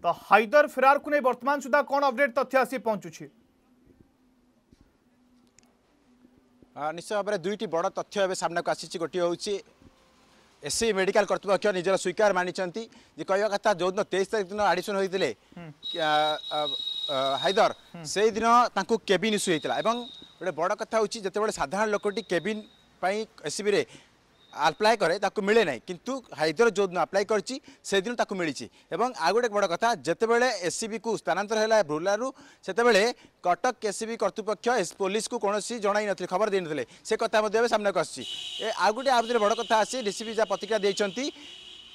ତ ହାଇଦର ଫେରାରକୁ ନେଇ ବର୍ତ୍ତମାନ ସୁଦ୍ଧା କ'ଣ ଅପଡେଟ୍ ତଥ୍ୟ ଆସି ପହଞ୍ଚୁଛି ନିଶ୍ଚୟ ଭାବରେ ଦୁଇଟି ବଡ଼ ତଥ୍ୟ ଏବେ ସାମ୍ନାକୁ ଆସିଛି ଗୋଟିଏ ହେଉଛି এসি মেডিকাল কর্তৃপক্ষ নিজের স্বীকার মানিছেন্তি যে কহা কথা যেদিন তেইশ তারিখ দিন আডমিশন হয়েছিল হাইদর সেই দিন তাঁকু কেবিন ইস্যু হয়েছিল এবং গোটে বড় কথা হচ্ছে যেতবে সাধারণ লোকটি কেবিন পাই এসিবি আপ্লাই করে তাকে মিলে না কিন্তু হাইদর যেদিন আপ্লাই করছি সেদিন তাকে মিছে এবং আউ গোটে বড় কথা যেতবে এসিবি কু স্থানান্তর হল ভুলারু সেতবে কটক এসিবি কর্তৃপক্ষ পুলিশ কু কোণী জনাই নথিলে খবর দিয়ে নথিলে সে কথা সামনে আসছি আসছে আউ গোটে আউ বড় কথা আসছে ডিসিপি যা প্রতিক্রিয়া দিয়েছেন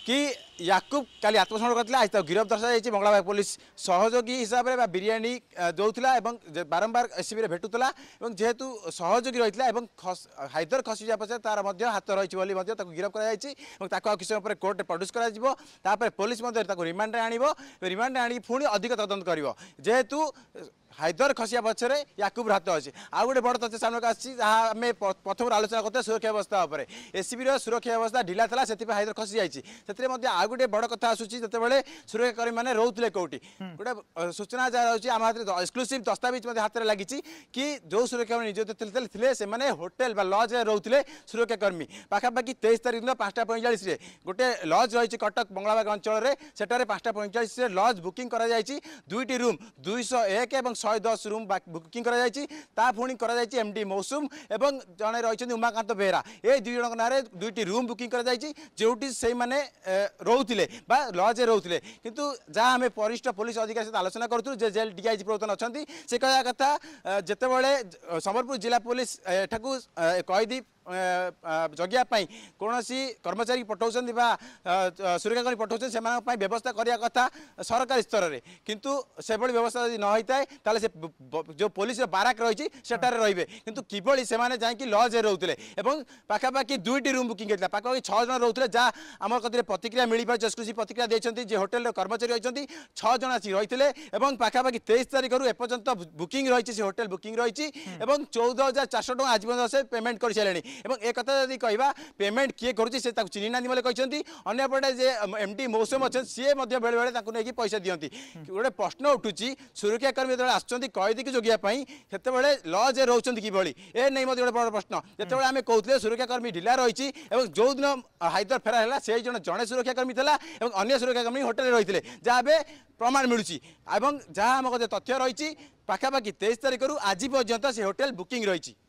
କି ୟାକୁବ କାଲି ଆତ୍ମସମର୍ପଣ କରିଥିଲା ଆଜି ତାକୁ ଗିରଫ ଦର୍ଶାଯାଇଛି ମଙ୍ଗଳାବାଗ ପୋଲିସ ସହଯୋଗୀ ହିସାବରେ ବା ବିରିୟାନୀ ଦେଉଥିଲା ଏବଂ ବାରମ୍ବାର ଏସ୍ସିବିରେ ଭେଟୁଥିଲା ଏବଂ ଯେହେତୁ ସହଯୋଗୀ ରହିଥିଲା ଏବଂ ହାଇଦର ଖସିଯିବା ପଛରେ ତାର ମଧ୍ୟ ହାତ ରହିଛି ବୋଲି ମଧ୍ୟ ତାକୁ ଗିରଫ କରାଯାଇଛି ଏବଂ ତାକୁ ଆଉ କିଛି ସମୟ ପରେ କୋର୍ଟରେ ପ୍ରଡ୍ୟୁସ୍ କରାଯିବ ତାପରେ ପୋଲିସ ମଧ୍ୟ ତାକୁ ରିମାଣ୍ଡରେ ଆଣିବ ରିମାଣ୍ଡରେ ଆଣିକି ପୁଣି ଅଧିକ ତଦନ୍ତ କରିବ ଯେହେତୁ হাইদর খসিয়া পছরে ইয়াকুব হাত অছে আউ গোটে বড় তথ্য সামনে আসছে যা আমি প্রথম আলোচনা করতে সুরক্ষা ব্যবস্থা উপরে এসিবির সুরক্ষা ব্যবস্থা ঢিলা লা সেই হাইদর খসি যাই সেতরে মধ্যে আউ গোটে বড় কথা আসুচি যেতবে সুরক্ষাকর্মী মানে রোলে কেউটি গোটে সূচনা যা রয়েছে আমার হাতে এক্সক্লুসিভ দস্তাবিজ হাতে লাগিছি কি যে সুরক্ষাকর্মী নিযুক্ত সে হোটেল বা লজরে রোলে সুরক্ষাকর্মী পাখাপাখি তেইশ তারিখ দিন পাঁচটা পঁয়চাশে গোটে লজ রয়েছে কটক মঙ্গলাবাগ অঞ্চলের সেটার পাঁচটা পঁয়চাশে লজ বুকিং করা যাই দুইটি রুম দুইশ এক এবং ଶହେ ଦଶ ରୁମ୍ ବୁକିଂ କରାଯାଇଛି ତା ପୁଣି କରାଯାଇଛି ଏମ୍ ଡି ମୌସୁମ ଏବଂ ଜଣେ ରହିଛନ୍ତି ଉମାକାନ୍ତ ବେହେରା ଏ ଦୁଇ ଜଣଙ୍କ ନାଁରେ ଦୁଇଟି ରୁମ୍ ବୁକିଂ କରାଯାଇଛି ଯେଉଁଠି ସେଇମାନେ ରହୁଥିଲେ ବା ଲଜ୍ରେ ରହୁଥିଲେ କିନ୍ତୁ ଯାହା ଆମେ ବରିଷ୍ଠ ପୋଲିସ ଅଧିକାରୀ ସହିତ ଆଲୋଚନା କରୁଥିଲୁ ଯେ ଜେଲ୍ ଡିଆଇଜି ପ୍ରବର୍ତ୍ତନ ଅଛନ୍ତି ସେ କହିବା କଥା ଯେତେବେଳେ ସମ୍ବଲପୁର ଜିଲ୍ଲା ପୋଲିସ ଏଠାକୁ କଏଦୀ জগিয়া পাই কোণী কর্মচারী পঠাউছেন বা সুরক্ষাকর্মী পঠাউছেন সে ব্যবস্থা করা কথা সরকারি স্তরের কিন্তু সেভাবে ব্যবস্থা যদি ন তাহলে সে যে পুলিশের বারাক রয়েছে সেটার রহবে কিন্তু কিভাবে সে যাই লজে রোলে এবং পাখাপাখি দুইটি রুম বুকিং হয়েছিল পাখাপাখি ছজন রোলে যা আমার কথা প্রতিক্রিয়া মিলি পারে এক্সক্লুসিভ প্রতিক্রিয়া দিয়েছেন যে হোটেলের কর্মচারী রয়েছেন ছজন আসি রয়েছে এবং পাখাপাখি তেইশ তারিখর এপর্যন্ত বুকিং রয়েছে সে হোটেল বুকিং রয়েছে এবং চৌদ হাজার চারশো টাকা আজ পর্যন্ত সে পেমেন্ট করে সারে এবং এ কথা যদি কহা পেমেন্ট কি করছে সে তাকে চিনি না বলে কিন্তু অন্যপটে যে এমটি মৌসুম অনেক সি বেড়ে বেড়ে তাকে নিয়ে পয়সা দিকে গোটে প্রশ্ন উঠুছি সুরক্ষাকর্মী যেত আসছেন কয়েদিকে যোগাই সেতবে লজে রোচান কিভাবে এ নেই গোটে বড় প্রশ্ন যেতবে আমি কৌলে সুরক্ষাকর্মী ঢিলা রয়েছে এবং যেদিন হায়দর ফেরা হল সেই জন জনে সুরক্ষাকর্মী লা এবং অন্য সুরক্ষাকর্মী হোটেলে রয়েছে যা এবে প্রমাণ মিলুছি এবং যা আমার তথ্য রয়েছে পাখাপাখি তেইশ তারিখর আজ পর্যন্ত সে হোটেল বুকিং রয়েছে